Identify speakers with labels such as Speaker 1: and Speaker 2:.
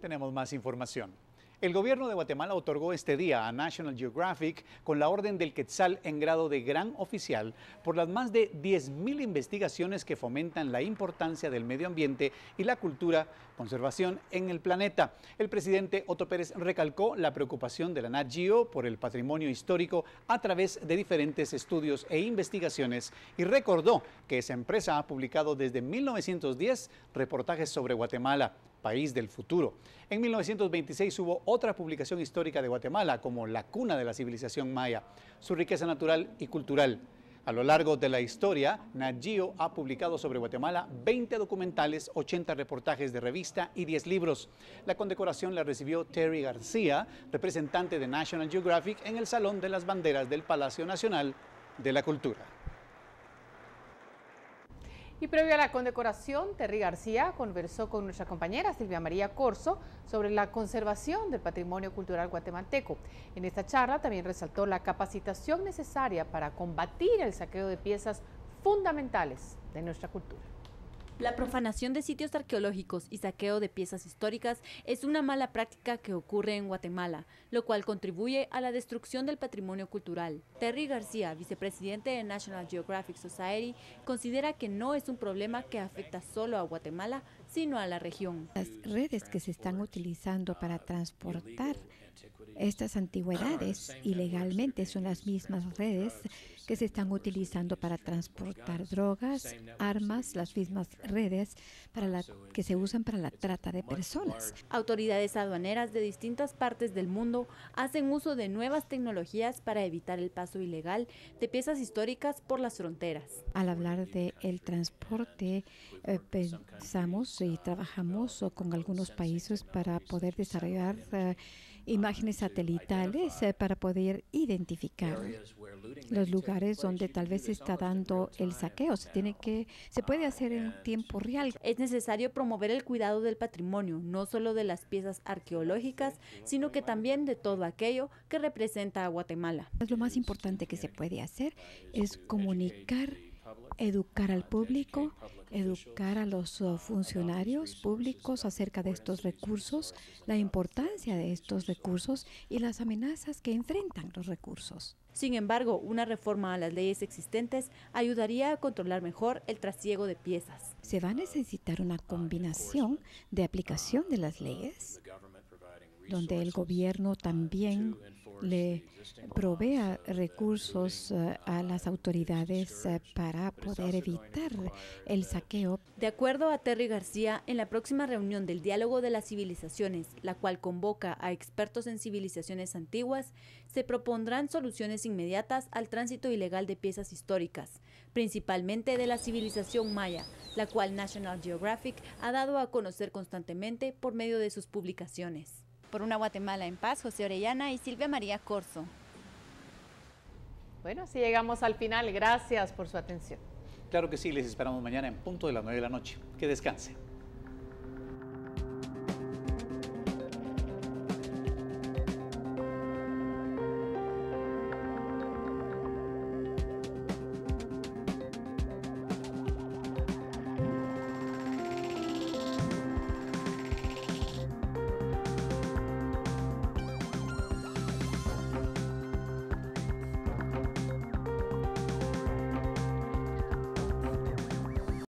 Speaker 1: tenemos más información. El gobierno de Guatemala otorgó este día a National Geographic con la orden del Quetzal en grado de gran oficial por las más de 10.000 investigaciones que fomentan la importancia del medio ambiente y la cultura conservación en el planeta. El presidente Otto Pérez recalcó la preocupación de la nagio e por el patrimonio histórico a través de diferentes estudios e investigaciones y recordó que esa empresa ha publicado desde 1910 reportajes sobre Guatemala país del futuro. En 1926 hubo otra publicación histórica de Guatemala como la cuna de la civilización maya, su riqueza natural y cultural. A lo largo de la historia, Nagio ha publicado sobre Guatemala 20 documentales, 80 reportajes de revista y 10 libros. La condecoración la recibió Terry García, representante de National Geographic, en el Salón de las Banderas del Palacio Nacional de la Cultura.
Speaker 2: Y previo a la condecoración, Terry García conversó con nuestra compañera Silvia María Corso sobre la conservación del patrimonio cultural guatemalteco. En esta charla también resaltó la capacitación necesaria para combatir el saqueo de piezas fundamentales de nuestra cultura. La profanación de sitios arqueológicos y saqueo de piezas históricas es una mala práctica que ocurre en Guatemala, lo cual contribuye a la destrucción del patrimonio cultural. Terry García, vicepresidente de National Geographic Society, considera que no es un problema que afecta solo a Guatemala, sino a la región. Las
Speaker 3: redes que se están utilizando para transportar estas antigüedades ilegalmente son las mismas redes que se están utilizando para transportar drogas, armas, las mismas redes para que se usan para la trata de personas.
Speaker 2: Autoridades aduaneras de distintas partes del mundo hacen uso de nuevas tecnologías para evitar el paso ilegal de piezas históricas por las fronteras.
Speaker 3: Al hablar del transporte, eh, pensamos y trabajamos con algunos países para poder desarrollar eh, imágenes satelitales eh, para poder identificar los lugares donde tal vez se está dando el saqueo. Se, tiene que,
Speaker 2: se puede hacer en tiempo real. Es necesario promover el cuidado del patrimonio, no solo de las piezas arqueológicas, sino que también de todo aquello que representa a Guatemala. Lo más importante que se puede hacer es comunicar educar al público,
Speaker 3: educar a los uh, funcionarios públicos acerca de estos recursos, la importancia de estos recursos y las amenazas que enfrentan los recursos.
Speaker 2: Sin embargo, una reforma a las leyes existentes ayudaría a controlar mejor el trasiego de piezas.
Speaker 3: Se va a necesitar una combinación de aplicación de las leyes donde el gobierno también le provea recursos eh, a las autoridades eh, para poder evitar
Speaker 2: el saqueo. De acuerdo a Terry García, en la próxima reunión del Diálogo de las Civilizaciones, la cual convoca a expertos en civilizaciones antiguas, se propondrán soluciones inmediatas al tránsito ilegal de piezas históricas, principalmente de la civilización maya, la cual National Geographic ha dado a conocer constantemente por medio de sus publicaciones. Por una Guatemala en paz, José Orellana y Silvia María Corso. Bueno, si llegamos al final. Gracias por su atención.
Speaker 1: Claro que sí, les esperamos mañana en punto de las 9 de la noche. Que descanse.